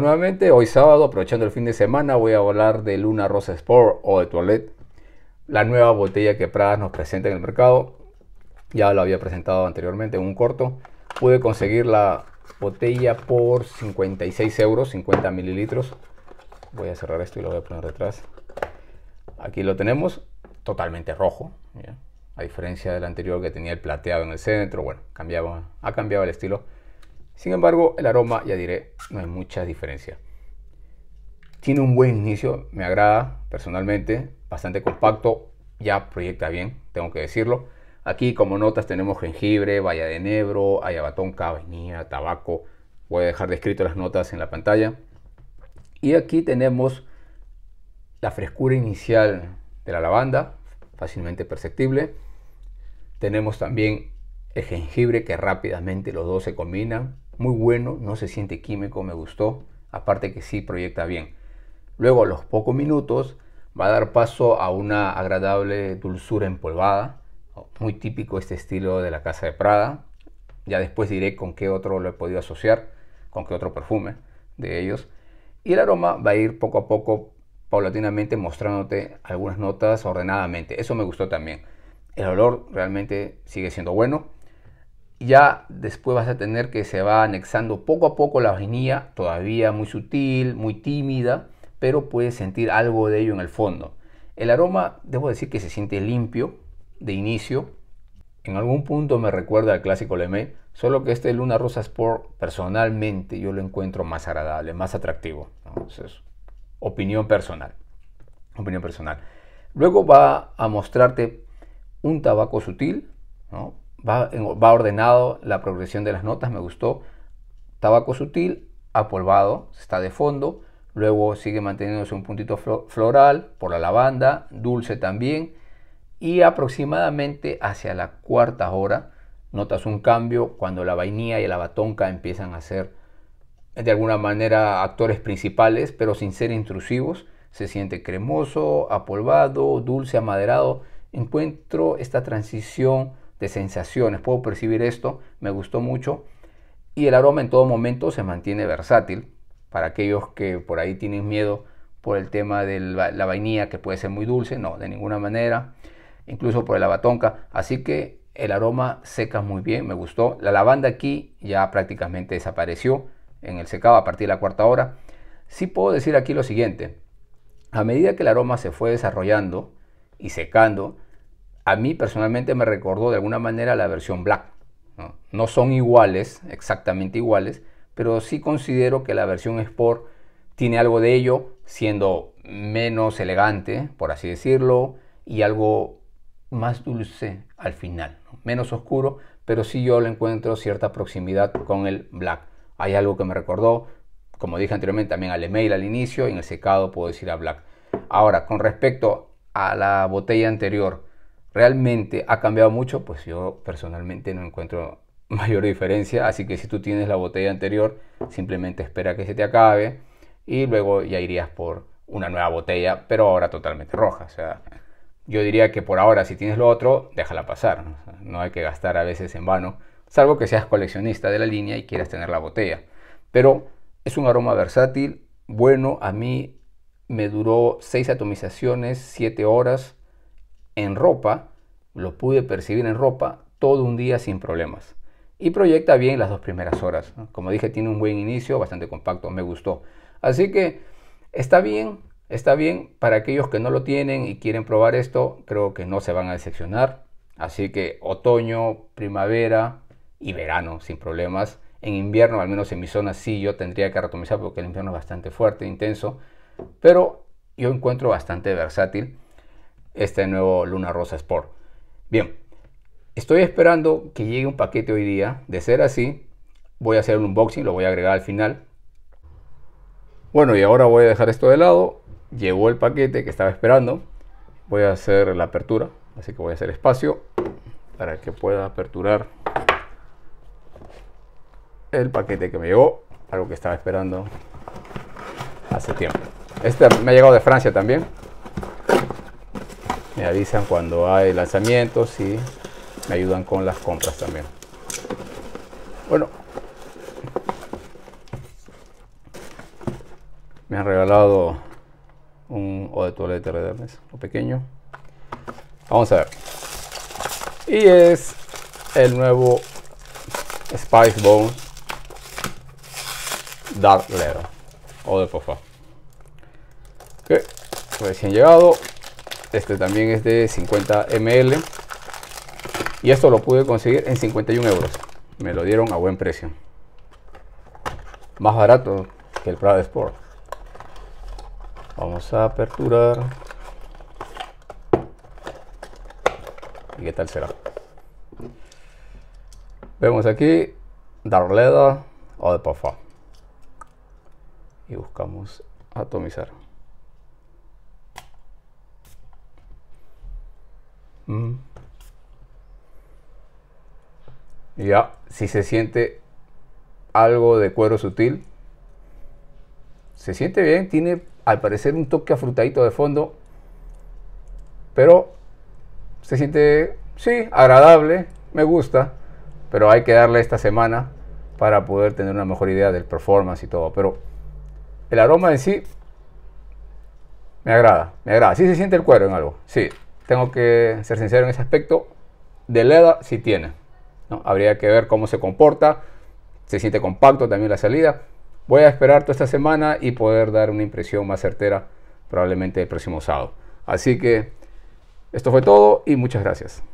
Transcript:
nuevamente. Hoy sábado, aprovechando el fin de semana, voy a hablar de Luna Rosa Sport o de Toilette, la nueva botella que Prada nos presenta en el mercado. Ya lo había presentado anteriormente en un corto. Pude conseguir la botella por 56 euros, 50 mililitros. Voy a cerrar esto y lo voy a poner detrás. Aquí lo tenemos, totalmente rojo. A diferencia del anterior que tenía el plateado en el centro. Bueno, ha cambiado el estilo sin embargo, el aroma, ya diré, no hay mucha diferencia. Tiene un buen inicio, me agrada personalmente, bastante compacto, ya proyecta bien, tengo que decirlo. Aquí como notas tenemos jengibre, valla de enebro, ayabatonca, vainilla, tabaco. Voy a dejar descrito las notas en la pantalla. Y aquí tenemos la frescura inicial de la lavanda, fácilmente perceptible. Tenemos también el jengibre que rápidamente los dos se combinan. Muy bueno, no se siente químico, me gustó. Aparte que sí proyecta bien. Luego a los pocos minutos va a dar paso a una agradable dulzura empolvada. Muy típico este estilo de la Casa de Prada. Ya después diré con qué otro lo he podido asociar, con qué otro perfume de ellos. Y el aroma va a ir poco a poco, paulatinamente, mostrándote algunas notas ordenadamente. Eso me gustó también. El olor realmente sigue siendo bueno ya después vas a tener que se va anexando poco a poco la vainilla, todavía muy sutil, muy tímida, pero puedes sentir algo de ello en el fondo. El aroma, debo decir que se siente limpio de inicio. En algún punto me recuerda al clásico Lemay, solo que este Luna Rosa Sport personalmente yo lo encuentro más agradable, más atractivo. Entonces, opinión personal. Opinión personal. Luego va a mostrarte un tabaco sutil, va, ordenado la progresión de las notas, me gustó. Tabaco sutil, apolvado, está de fondo. Luego sigue manteniéndose un puntito floral por la lavanda, dulce también. Y aproximadamente hacia la cuarta hora notas un cambio cuando la vainilla y la batonca empiezan a ser de alguna manera actores principales, pero sin ser intrusivos. Se siente cremoso, apolvado, dulce, amaderado. Encuentro esta transición de sensaciones. Puedo percibir esto, me gustó mucho. Y el aroma en todo momento se mantiene versátil. Para aquellos que por ahí tienen miedo por el tema de la vainilla, que puede ser muy dulce, no, de ninguna manera. Incluso por el batonca. Así que el aroma seca muy bien, me gustó. La lavanda aquí ya prácticamente desapareció en el secado a partir de la cuarta hora. Sí puedo decir aquí lo siguiente. A medida que el aroma se fue desarrollando y secando, a mí personalmente me recordó de alguna manera la versión Black. No, son iguales, exactamente iguales, pero sí considero que la versión Sport tiene algo de ello, siendo menos elegante, por así decirlo, y algo más dulce al final, menos oscuro, pero sí yo le encuentro cierta proximidad con el black. Hay algo que me recordó, como dije anteriormente, también al email al inicio, y en el secado puedo decir a black. Ahora, con respecto a la botella anterior, realmente ha cambiado mucho, pues yo personalmente no encuentro mayor diferencia. Así que si tú tienes la botella anterior, simplemente espera que se te acabe y luego ya irías por una nueva botella, pero ahora totalmente roja. O sea, yo diría que por ahora, si tienes lo otro, déjala pasar. no hay que gastar a veces en vano, salvo que seas coleccionista de la línea y quieras tener la botella. Pero es un aroma versátil, bueno, a mí me duró 6 atomizaciones, 7 horas en ropa, lo pude percibir en ropa todo un día sin problemas. Y proyecta bien las dos primeras horas. Como dije, tiene un buen inicio, bastante compacto, me gustó. Así que está bien, está bien. Para aquellos que no lo tienen y quieren probar esto, creo que no se van a decepcionar. Así que otoño, primavera y verano sin problemas. En invierno, al menos en mi zona, sí yo tendría que retomizar porque el invierno es bastante fuerte, intenso. Pero yo encuentro bastante versátil este nuevo Luna Rosa Sport. Bien, estoy esperando que llegue un paquete hoy día. De ser así, voy a hacer un unboxing, lo voy a agregar al final. Bueno, y ahora voy a dejar esto de lado. Llegó el paquete que estaba esperando. Voy a hacer la apertura, así que voy a hacer espacio para que pueda aperturar el paquete que me llegó, algo que estaba esperando hace tiempo. Este me ha llegado de Francia también, me avisan cuando hay lanzamientos y me ayudan con las compras también. Bueno, me han regalado un o de de redarnes, o pequeño. Vamos a ver. Y es el nuevo Spice Bone Dark Letter o de pofa. recién llegado, este también es de 50 ml y esto lo pude conseguir en 51 euros me lo dieron a buen precio más barato que el Prada Sport vamos a aperturar y qué tal será vemos aquí Darleda o de Pafá y buscamos atomizar Mm. Ya, si se siente algo de cuero sutil, se siente bien, tiene al parecer un toque afrutadito de fondo, pero se siente, sí, agradable, me gusta, pero hay que darle esta semana para poder tener una mejor idea del performance y todo. Pero el aroma en sí me agrada, me agrada. Sí se siente el cuero en algo, sí, tengo que ser sincero en ese aspecto, de Leda sí tiene. ¿no? Habría que ver cómo se comporta, se siente compacto también la salida. Voy a esperar toda esta semana y poder dar una impresión más certera probablemente el próximo sábado. Así que esto fue todo y muchas gracias.